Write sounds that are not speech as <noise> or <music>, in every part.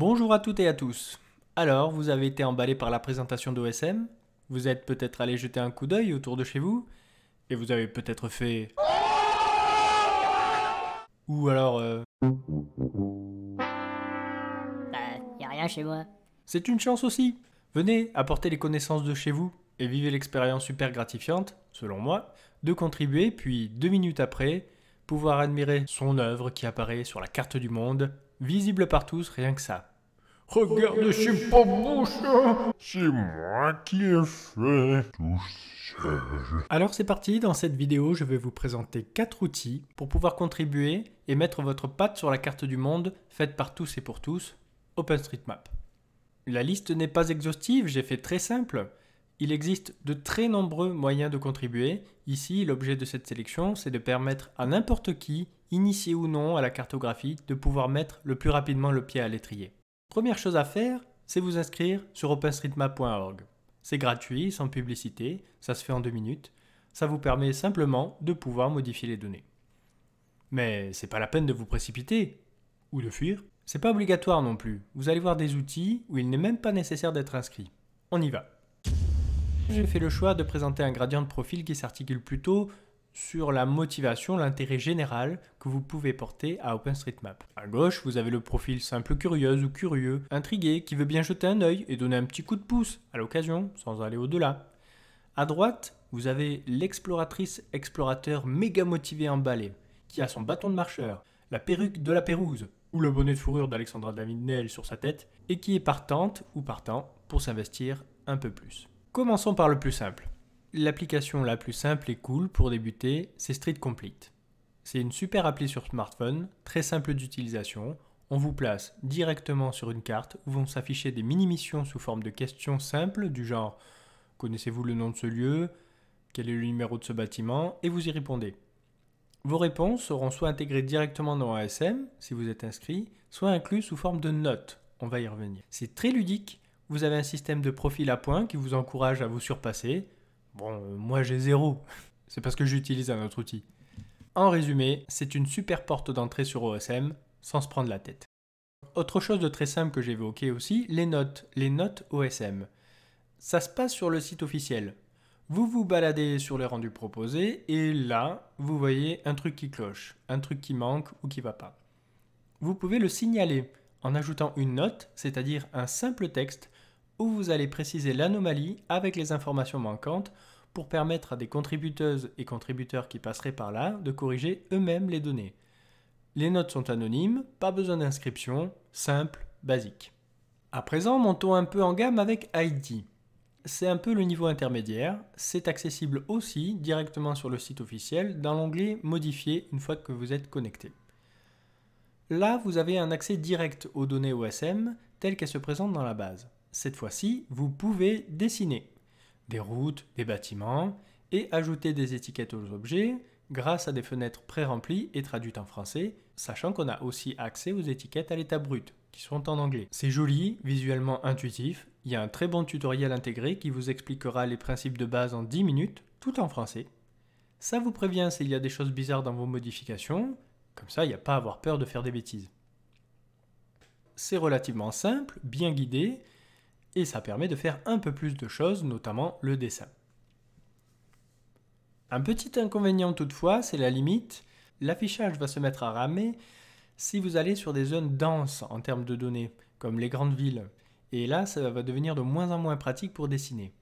Bonjour à toutes et à tous. Alors, vous avez été emballé par la présentation d'OSM, vous êtes peut-être allé jeter un coup d'œil autour de chez vous, et vous avez peut-être fait... Ou alors... Euh... Bah, a rien chez moi. C'est une chance aussi. Venez apporter les connaissances de chez vous et vivez l'expérience super gratifiante, selon moi, de contribuer, puis deux minutes après, pouvoir admirer son œuvre qui apparaît sur la carte du monde, visible par tous, rien que ça. Regarde, suis pas bouche C'est moi qui ai fait tout Alors c'est parti, dans cette vidéo, je vais vous présenter 4 outils pour pouvoir contribuer et mettre votre patte sur la carte du monde faite par tous et pour tous, OpenStreetMap. La liste n'est pas exhaustive, j'ai fait très simple. Il existe de très nombreux moyens de contribuer. Ici, l'objet de cette sélection, c'est de permettre à n'importe qui, initié ou non à la cartographie, de pouvoir mettre le plus rapidement le pied à l'étrier première chose à faire, c'est vous inscrire sur openstreetmap.org. C'est gratuit, sans publicité, ça se fait en deux minutes. Ça vous permet simplement de pouvoir modifier les données. Mais c'est pas la peine de vous précipiter ou de fuir. C'est pas obligatoire non plus. Vous allez voir des outils où il n'est même pas nécessaire d'être inscrit. On y va. J'ai fait le choix de présenter un gradient de profil qui s'articule plutôt sur la motivation, l'intérêt général que vous pouvez porter à OpenStreetMap. À gauche, vous avez le profil simple curieuse ou curieux, intrigué, qui veut bien jeter un œil et donner un petit coup de pouce à l'occasion, sans aller au-delà. À droite, vous avez l'exploratrice explorateur méga motivé emballé, qui a son bâton de marcheur, la perruque de la Pérouse ou le bonnet de fourrure d'Alexandra David sur sa tête, et qui est partante ou partant pour s'investir un peu plus. Commençons par le plus simple. L'application la plus simple et cool pour débuter, c'est Street Complete. C'est une super appli sur smartphone, très simple d'utilisation. On vous place directement sur une carte où vont s'afficher des mini-missions sous forme de questions simples du genre Connaissez-vous le nom de ce lieu Quel est le numéro de ce bâtiment Et vous y répondez. Vos réponses seront soit intégrées directement dans ASM, si vous êtes inscrit, soit incluses sous forme de notes. On va y revenir. C'est très ludique, vous avez un système de profil à points qui vous encourage à vous surpasser, Bon, euh, moi j'ai zéro. <laughs> C'est parce que j'utilise un autre outil. En résumé, c'est une super porte d'entrée sur OSM sans se prendre la tête. Autre chose de très simple que j'évoquais aussi, les notes, les notes OSM. Ça se passe sur le site officiel. Vous vous baladez sur les rendus proposés et là, vous voyez un truc qui cloche, un truc qui manque ou qui va pas. Vous pouvez le signaler en ajoutant une note, c'est-à-dire un simple texte où vous allez préciser l'anomalie avec les informations manquantes pour permettre à des contributeuses et contributeurs qui passeraient par là de corriger eux-mêmes les données. Les notes sont anonymes, pas besoin d'inscription, simple, basique. À présent, montons un peu en gamme avec ID. C'est un peu le niveau intermédiaire, c'est accessible aussi directement sur le site officiel dans l'onglet Modifier une fois que vous êtes connecté. Là, vous avez un accès direct aux données OSM telles qu'elles se présentent dans la base cette fois-ci, vous pouvez dessiner des routes, des bâtiments et ajouter des étiquettes aux objets grâce à des fenêtres pré-remplies et traduites en français, sachant qu'on a aussi accès aux étiquettes à l'état brut, qui sont en anglais. C'est joli, visuellement intuitif, il y a un très bon tutoriel intégré qui vous expliquera les principes de base en 10 minutes, tout en français. Ça vous prévient s'il y a des choses bizarres dans vos modifications, comme ça il n'y a pas à avoir peur de faire des bêtises. C'est relativement simple, bien guidé, et ça permet de faire un peu plus de choses, notamment le dessin. Un petit inconvénient toutefois, c'est la limite. L'affichage va se mettre à ramer si vous allez sur des zones denses en termes de données, comme les grandes villes. Et là, ça va devenir de moins en moins pratique pour dessiner.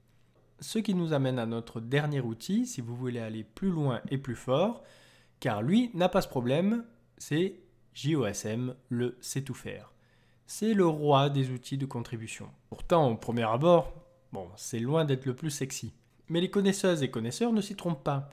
Ce qui nous amène à notre dernier outil, si vous voulez aller plus loin et plus fort, car lui n'a pas ce problème, c'est JOSM, le c'est tout faire c'est le roi des outils de contribution. Pourtant, au premier abord, bon, c'est loin d'être le plus sexy. Mais les connaisseuses et connaisseurs ne s'y trompent pas.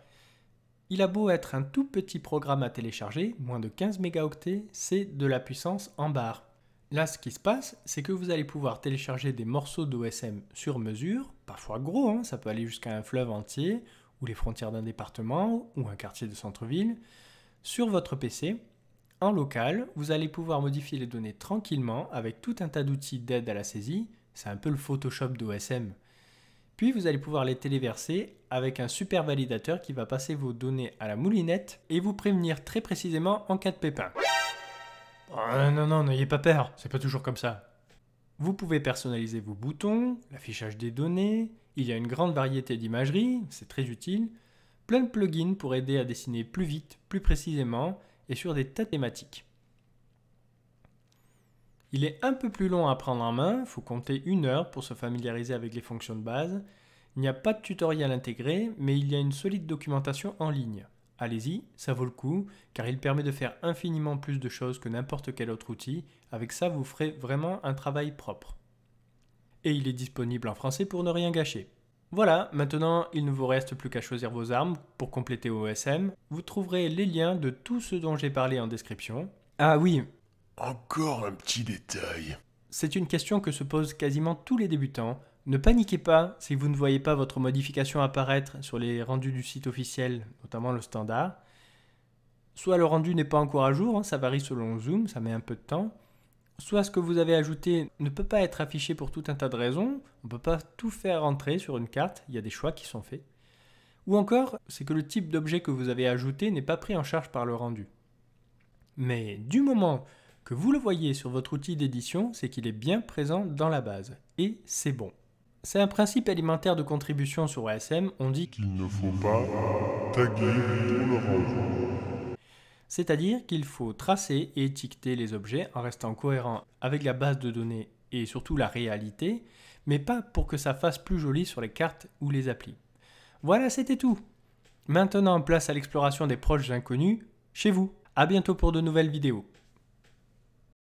Il a beau être un tout petit programme à télécharger, moins de 15 mégaoctets, c'est de la puissance en barre. Là, ce qui se passe, c'est que vous allez pouvoir télécharger des morceaux d'OSM sur mesure, parfois gros, hein, ça peut aller jusqu'à un fleuve entier, ou les frontières d'un département, ou un quartier de centre-ville, sur votre PC local, vous allez pouvoir modifier les données tranquillement avec tout un tas d'outils d'aide à la saisie, c'est un peu le Photoshop d'OSM. Puis vous allez pouvoir les téléverser avec un super validateur qui va passer vos données à la moulinette et vous prévenir très précisément en cas de pépin. Ah, non, non, n'ayez pas peur, c'est pas toujours comme ça. Vous pouvez personnaliser vos boutons, l'affichage des données, il y a une grande variété d'imagerie, c'est très utile, plein de plugins pour aider à dessiner plus vite, plus précisément, et sur des tas de thématiques. Il est un peu plus long à prendre en main, il faut compter une heure pour se familiariser avec les fonctions de base. Il n'y a pas de tutoriel intégré, mais il y a une solide documentation en ligne. Allez-y, ça vaut le coup, car il permet de faire infiniment plus de choses que n'importe quel autre outil. Avec ça, vous ferez vraiment un travail propre. Et il est disponible en français pour ne rien gâcher. Voilà, maintenant il ne vous reste plus qu'à choisir vos armes pour compléter OSM. Vous trouverez les liens de tout ce dont j'ai parlé en description. Ah oui Encore un petit détail. C'est une question que se posent quasiment tous les débutants. Ne paniquez pas si vous ne voyez pas votre modification apparaître sur les rendus du site officiel, notamment le standard. Soit le rendu n'est pas encore à jour, hein, ça varie selon Zoom, ça met un peu de temps soit ce que vous avez ajouté ne peut pas être affiché pour tout un tas de raisons, on ne peut pas tout faire entrer sur une carte, il y a des choix qui sont faits, ou encore c'est que le type d'objet que vous avez ajouté n'est pas pris en charge par le rendu. Mais du moment que vous le voyez sur votre outil d'édition, c'est qu'il est bien présent dans la base, et c'est bon. C'est un principe alimentaire de contribution sur OSM, on dit qu'il ne faut pas taguer le rendu. C'est-à-dire qu'il faut tracer et étiqueter les objets en restant cohérent avec la base de données et surtout la réalité, mais pas pour que ça fasse plus joli sur les cartes ou les applis. Voilà, c'était tout. Maintenant, place à l'exploration des proches inconnus chez vous. A bientôt pour de nouvelles vidéos.